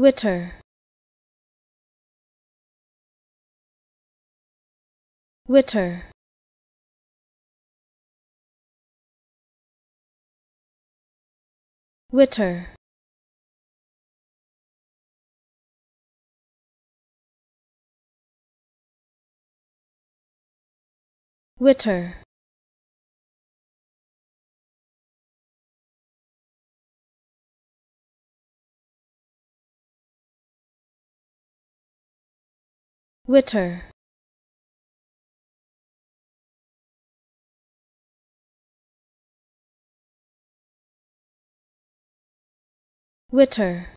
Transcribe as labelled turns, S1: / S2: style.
S1: Witter Witter Witter Witter Witter Witter